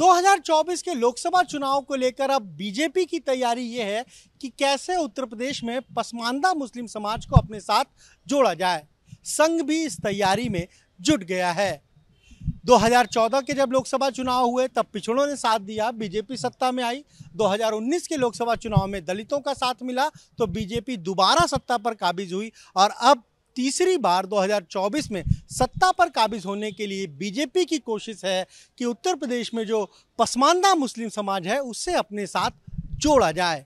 2024 के लोकसभा चुनाव को लेकर अब बीजेपी की तैयारी ये है कि कैसे उत्तर प्रदेश में पसमानदा मुस्लिम समाज को अपने साथ जोड़ा जाए संघ भी इस तैयारी में जुट गया है 2014 के जब लोकसभा चुनाव हुए तब पिछड़ों ने साथ दिया बीजेपी सत्ता में आई 2019 के लोकसभा चुनाव में दलितों का साथ मिला तो बीजेपी दोबारा सत्ता पर काबिज हुई और अब तीसरी बार 2024 में सत्ता पर काबिज होने के लिए बीजेपी की कोशिश है कि उत्तर प्रदेश में जो पसमानदा मुस्लिम समाज है उससे अपने साथ जोड़ा जाए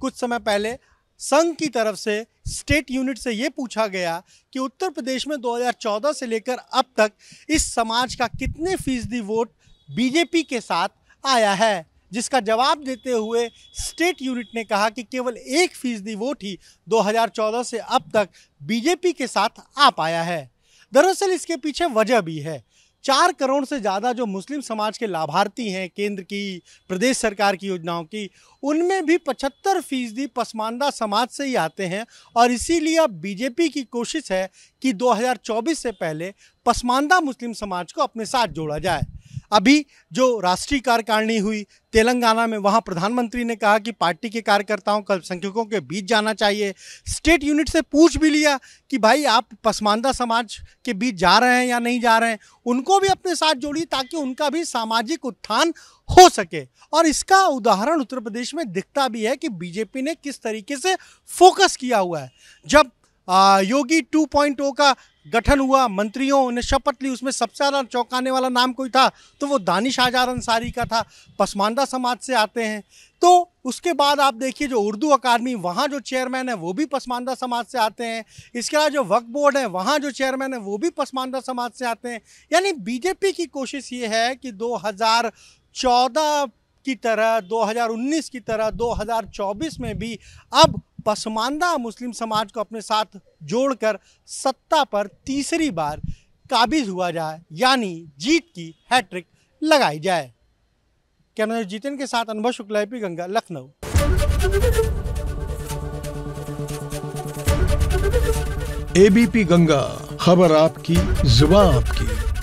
कुछ समय पहले संघ की तरफ से स्टेट यूनिट से ये पूछा गया कि उत्तर प्रदेश में 2014 से लेकर अब तक इस समाज का कितने फीसदी वोट बीजेपी के साथ आया है जिसका जवाब देते हुए स्टेट यूनिट ने कहा कि केवल एक फीसदी वोट ही 2014 से अब तक बीजेपी के साथ आ पाया है दरअसल इसके पीछे वजह भी है चार करोड़ से ज़्यादा जो मुस्लिम समाज के लाभार्थी हैं केंद्र की प्रदेश सरकार की योजनाओं की उनमें भी पचहत्तर फीसदी पसमानदा समाज से ही आते हैं और इसीलिए अब बीजेपी की कोशिश है कि 2024 से पहले पसमानदा मुस्लिम समाज को अपने साथ जोड़ा जाए अभी जो राष्ट्रीय कार्यकारिणी हुई तेलंगाना में वहाँ प्रधानमंत्री ने कहा कि पार्टी के कार्यकर्ताओं अल्पसंख्यकों के बीच जाना चाहिए स्टेट यूनिट से पूछ भी लिया कि भाई आप पसमानदा समाज के बीच जा रहे हैं या नहीं जा रहे हैं उनको भी अपने साथ जोड़िए ताकि उनका भी सामाजिक उत्थान हो सके और इसका उदाहरण उत्तर प्रदेश में दिखता भी है कि बीजेपी ने किस तरीके से फोकस किया हुआ है जब आ, योगी 2.0 का गठन हुआ मंत्रियों ने शपथ ली उसमें सबसे ज़्यादा चौंकाने वाला नाम कोई था तो वो दानिश आजार अंसारी का था पसमानदा समाज से आते हैं तो उसके बाद आप देखिए जो उर्दू अकादमी वहाँ जो चेयरमैन है वो भी पसमानदा समाज से आते हैं इसके अलावा जो वक्फ बोर्ड है वहाँ जो चेयरमैन है वो भी पसमानदा समाज से आते हैं यानी बीजेपी की कोशिश ये है कि दो की तरह 2019 की तरह 2024 में भी अब पसमानदा मुस्लिम समाज को अपने साथ जोड़कर सत्ता पर तीसरी बार काबिज हुआ जाए यानी जीत की हैट्रिक लगाई जाए कैमरा जीतन के साथ अनुभव शुक्ला पी गंगा लखनऊ एबीपी गंगा खबर आपकी जुबा आपकी